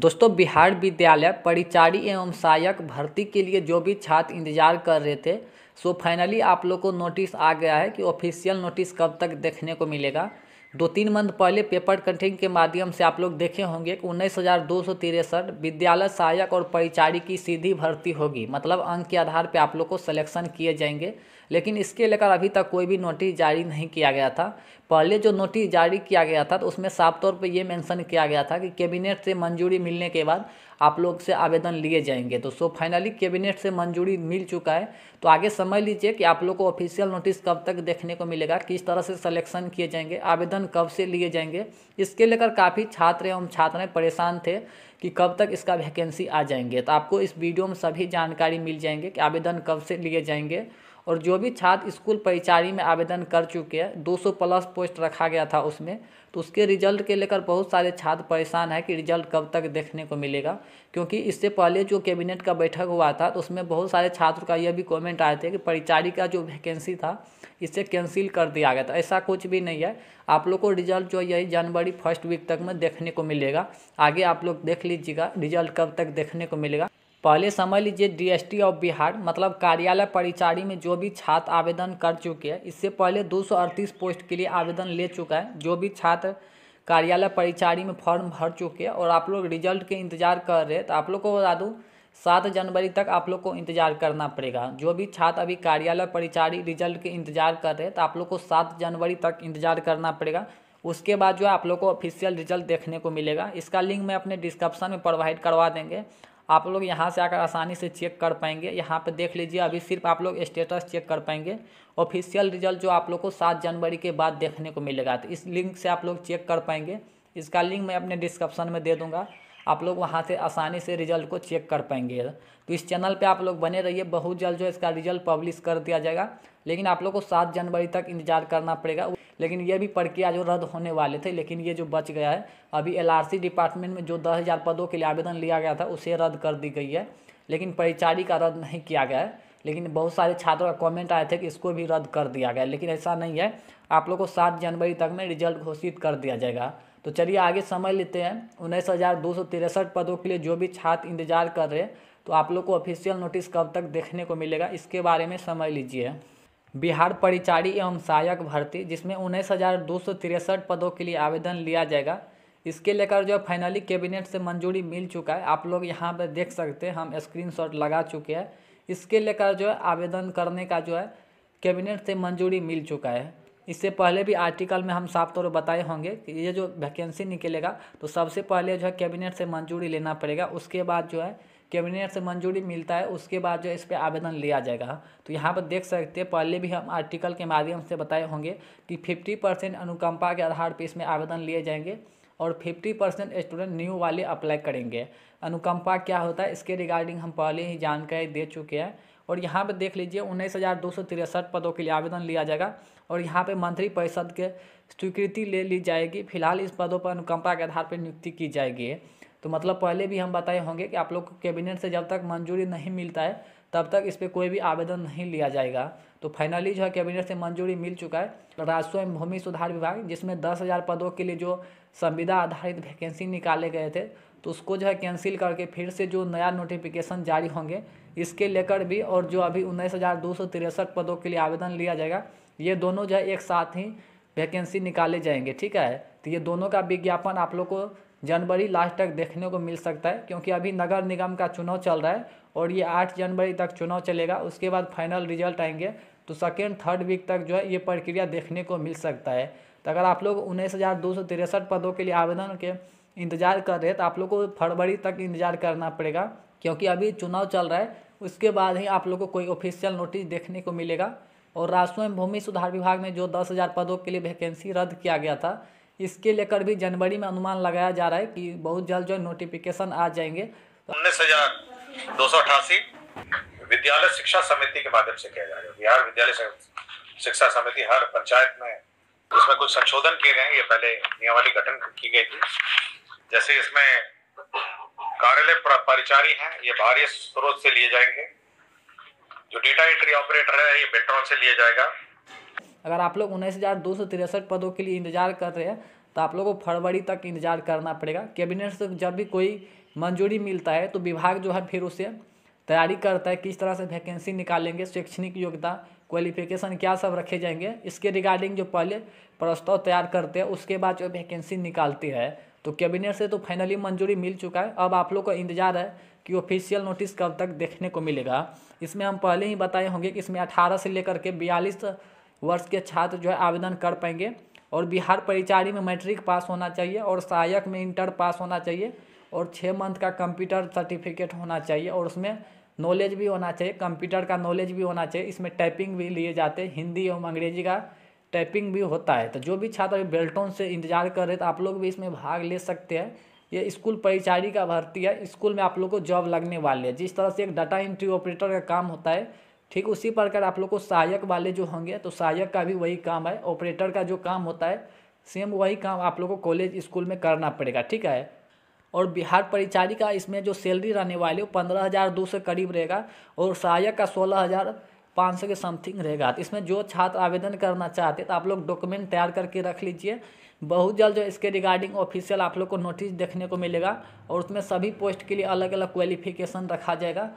दोस्तों बिहार विद्यालय परिचारी एवं सहायक भर्ती के लिए जो भी छात्र इंतजार कर रहे थे सो फाइनली आप लोग को नोटिस आ गया है कि ऑफिशियल नोटिस कब तक देखने को मिलेगा दो तीन मंथ पहले पेपर कटिंग के माध्यम से आप लोग देखे होंगे कि उन्नीस हज़ार दो सौ तिरसठ विद्यालय सहायक और परिचारी की सीधी भर्ती होगी मतलब अंक के आधार पर आप लोग को सिलेक्शन किए जाएंगे लेकिन इसके लेकर अभी तक कोई भी नोटिस जारी नहीं किया गया था पहले जो नोटिस जारी किया गया था तो उसमें साफ तौर पर यह मेंशन किया गया था कि कैबिनेट से मंजूरी मिलने के बाद आप लोग से आवेदन लिए जाएंगे तो सो फाइनली कैबिनेट से मंजूरी मिल चुका है तो आगे समझ लीजिए कि आप लोग को ऑफिशियल नोटिस कब तक देखने को मिलेगा किस तरह से सलेक्शन किए जाएंगे आवेदन कब से लिए जाएंगे इसके लेकर काफ़ी छात्र एवं छात्राएँ परेशान थे कि कब तक इसका वैकेंसी आ जाएंगे तो आपको इस वीडियो में सभी जानकारी मिल जाएंगे कि आवेदन कब से लिए जाएंगे और जो भी छात्र स्कूल परिचारी में आवेदन कर चुके हैं 200 प्लस पोस्ट रखा गया था उसमें तो उसके रिजल्ट के लेकर बहुत सारे छात्र परेशान हैं कि रिजल्ट कब तक देखने को मिलेगा क्योंकि इससे पहले जो कैबिनेट का बैठक हुआ था तो उसमें बहुत सारे छात्र का यह भी कमेंट आए थे कि परिचारी का जो वैकेंसी था इसे कैंसिल कर दिया गया था ऐसा कुछ भी नहीं है आप लोग को रिजल्ट जो यही जनवरी फर्स्ट वीक तक में देखने को मिलेगा आगे आप लोग देख लीजिएगा रिजल्ट कब तक देखने को मिलेगा पहले समझ लीजिए डीएसटी ऑफ बिहार मतलब कार्यालय परिचारी में जो भी छात्र आवेदन कर चुके हैं इससे पहले अड़तीस पोस्ट के लिए आवेदन ले चुका है जो भी छात्र कार्यालय परिचारी में फॉर्म भर चुके हैं और आप लोग रिजल्ट के इंतजार कर रहे हैं तो आप लोग को बता दूँ सात जनवरी तक आप लोग को इंतजार करना पड़ेगा जो भी छात्र अभी कार्यालय परिचारी रिजल्ट के इंतजार कर रहे हैं तो आप लोग को सात जनवरी तक इंतजार करना पड़ेगा उसके बाद जो है आप लोग को ऑफिशियल रिजल्ट देखने को मिलेगा इसका लिंक मैं अपने डिस्क्रिप्शन में प्रोवाइड करवा देंगे आप लोग यहाँ से आकर आसानी से चेक कर पाएंगे यहाँ पर देख लीजिए अभी सिर्फ आप लोग स्टेटस चेक कर पाएंगे ऑफिशियल रिजल्ट जो आप लोग को सात जनवरी के बाद देखने को मिलेगा तो इस लिंक से आप लोग चेक कर पाएंगे इसका लिंक मैं अपने डिस्क्रिप्शन में दे दूंगा आप लोग वहाँ से आसानी से रिजल्ट को चेक कर पाएंगे तो इस चैनल पे आप लोग बने रहिए बहुत जल्द जो इसका रिजल्ट पब्लिश कर दिया जाएगा लेकिन आप लोग को सात जनवरी तक इंतजार करना पड़ेगा लेकिन ये भी प्रक्रिया जो रद्द होने वाले थे लेकिन ये जो बच गया है अभी एलआरसी डिपार्टमेंट में जो दस हज़ार पदों के लिए आवेदन लिया गया था उसे रद्द कर दी गई है लेकिन परिचारी का रद्द नहीं किया गया है लेकिन बहुत सारे छात्रों का कमेंट आए थे कि इसको भी रद्द कर दिया गया लेकिन ऐसा नहीं है आप लोग को सात जनवरी तक में रिजल्ट घोषित कर दिया जाएगा तो चलिए आगे समझ लेते हैं उन्नीस पदों के लिए जो भी छात्र इंतजार कर रहे तो आप लोग को ऑफिशियल नोटिस कब तक देखने को मिलेगा इसके बारे में समझ लीजिए बिहार परिचारी एवं सहायक भर्ती जिसमें उन्नीस पदों के लिए आवेदन लिया जाएगा इसके लेकर जो फाइनली कैबिनेट से मंजूरी मिल चुका है आप लोग यहाँ पर देख सकते हैं हम स्क्रीनशॉट लगा चुके हैं इसके लेकर जो है आवेदन करने का जो है कैबिनेट से मंजूरी मिल चुका है इससे पहले भी आर्टिकल में हम साफ तौर पर बताए होंगे कि ये जो वैकेंसी निकलेगा तो सबसे पहले जो है कैबिनेट से मंजूरी लेना पड़ेगा उसके बाद जो है कैबिनेट से मंजूरी मिलता है उसके बाद जो इस पर आवेदन लिया जाएगा तो यहाँ पर देख सकते हैं पहले भी हम आर्टिकल के माध्यम से बताए होंगे कि फिफ्टी परसेंट अनुकंपा के आधार पर इसमें आवेदन लिए जाएंगे और 50 परसेंट स्टूडेंट न्यू वाले अप्लाई करेंगे अनुकंपा क्या होता है इसके रिगार्डिंग हम पहले ही जानकारी दे चुके हैं और यहाँ पे देख लीजिए उन्नीस हज़ार दो सौ तिरसठ पदों के लिए आवेदन लिया जाएगा और यहाँ पे मंत्री परिषद के स्वीकृति ले ली जाएगी फिलहाल इस पदों पर अनुकंपा के आधार पर नियुक्ति की जाएगी तो मतलब पहले भी हम बताए होंगे कि आप लोग को कैबिनेट से जब तक मंजूरी नहीं मिलता है तब तक इस पर कोई भी आवेदन नहीं लिया जाएगा तो फाइनली जो है कैबिनेट से मंजूरी मिल चुका है राजस्व एवं भूमि सुधार विभाग जिसमें दस हज़ार पदों के लिए जो संविदा आधारित वैकेंसी निकाले गए थे तो उसको जो है कैंसिल करके फिर से जो नया नोटिफिकेशन जारी होंगे इसके लेकर भी और जो अभी उन्नीस हज़ार दो सौ तिरसठ पदों के लिए आवेदन लिया जाएगा ये दोनों जो है एक साथ ही वैकेंसी निकाले जाएंगे ठीक है तो ये दोनों का विज्ञापन आप लोग को जनवरी लास्ट तक देखने को मिल सकता है क्योंकि अभी नगर निगम का चुनाव चल रहा है और ये आठ जनवरी तक चुनाव चलेगा उसके बाद फाइनल रिजल्ट आएंगे तो सेकेंड थर्ड वीक तक जो है ये प्रक्रिया देखने को मिल सकता है तो अगर आप लोग उन्नीस हज़ार दो सौ तिरसठ पदों के लिए आवेदन के इंतज़ार कर रहे हैं तो आप लोग को फरवरी तक इंतज़ार करना पड़ेगा क्योंकि अभी चुनाव चल रहा है उसके बाद ही आप लोग को कोई ऑफिशियल नोटिस देखने को मिलेगा और राजस्व भूमि सुधार विभाग में जो दस हज़ार पदों के लिए वैकेंसी रद्द किया गया था इसके लेकर भी जनवरी में अनुमान लगाया जा रहा है कि बहुत जल्द जो नोटिफिकेशन आ जाएंगे उन्नीस हजार दो सौ अठासी विद्यालय शिक्षा समिति के माध्यम से किया जाएगा बिहार विद्यालय शिक्षा समिति हर पंचायत में इसमें कुछ संशोधन किए गए हैं ये पहले नियमावली गठन की गई थी जैसे इसमें कार्यालय परिचारी हैं ये बाहरी स्रोत से लिए जाएंगे जो डेटा एंट्री ऑपरेटर है ये बेल्ट्रॉन से लिया जाएगा अगर आप लोग उन्नीस हज़ार दो सौ तिरसठ पदों के लिए इंतजार कर रहे हैं तो आप लोगों को फरवरी तक इंतजार करना पड़ेगा कैबिनेट से जब भी कोई मंजूरी मिलता है तो विभाग जो है फिर उसे तैयारी करता है किस तरह से वैकेंसी निकालेंगे शैक्षणिक योग्यता क्वालिफिकेशन क्या सब रखे जाएंगे इसके रिगार्डिंग जो पहले प्रस्ताव तैयार करते हैं उसके बाद जो वैकेंसी निकालती है तो कैबिनेट से तो फाइनली मंजूरी मिल चुका है अब आप लोग का इंतजार है कि ऑफिशियल नोटिस कब तक देखने को मिलेगा इसमें हम पहले ही बताए होंगे कि इसमें अठारह से लेकर के बयालीस वर्ष के छात्र जो है आवेदन कर पाएंगे और बिहार परिचारी में मैट्रिक पास होना चाहिए और सहायक में इंटर पास होना चाहिए और छः मंथ का कंप्यूटर सर्टिफिकेट होना चाहिए और उसमें नॉलेज भी होना चाहिए कंप्यूटर का नॉलेज भी होना चाहिए इसमें टाइपिंग भी लिए जाते हैं हिंदी एवं अंग्रेजी का टाइपिंग भी होता है तो जो भी छात्र बेल्टोन से इंतजार कर रहे तो आप लोग भी इसमें भाग ले सकते हैं ये स्कूल परिचारी का भर्ती है स्कूल में आप लोग को जॉब लगने वाली है जिस तरह से एक डाटा एंट्री ऑपरेटर का काम होता है ठीक उसी प्रकार आप लोग को सहायक वाले जो होंगे तो सहायक का भी वही काम है ऑपरेटर का जो काम होता है सेम वही काम आप लोग को कॉलेज स्कूल में करना पड़ेगा ठीक है और बिहार परिचारिका इसमें जो सैलरी रहने वाली है वो पंद्रह हज़ार दो सौ करीब रहेगा और सहायक का सोलह हज़ार पाँच सौ के समथिंग रहेगा तो इसमें जो छात्र आवेदन करना चाहते तो आप लोग डॉक्यूमेंट तैयार करके रख लीजिए बहुत जल्द जो इसके रिगार्डिंग ऑफिशियल आप लोग को नोटिस देखने को मिलेगा और उसमें सभी पोस्ट के लिए अलग अलग क्वालिफिकेशन रखा जाएगा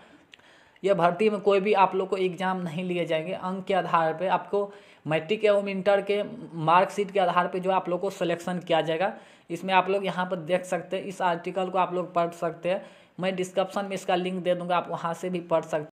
यह भर्ती में कोई भी आप लोग को एग्जाम नहीं लिए जाएंगे अंक के आधार पर आपको मैट्रिक एवं इंटर के मार्कशीट के आधार पर जो आप लोग को सलेक्शन किया जाएगा इसमें आप लोग यहाँ पर देख सकते हैं इस आर्टिकल को आप लोग पढ़ सकते हैं मैं डिस्क्रिप्शन में इसका लिंक दे दूंगा आप वहाँ से भी पढ़ सकते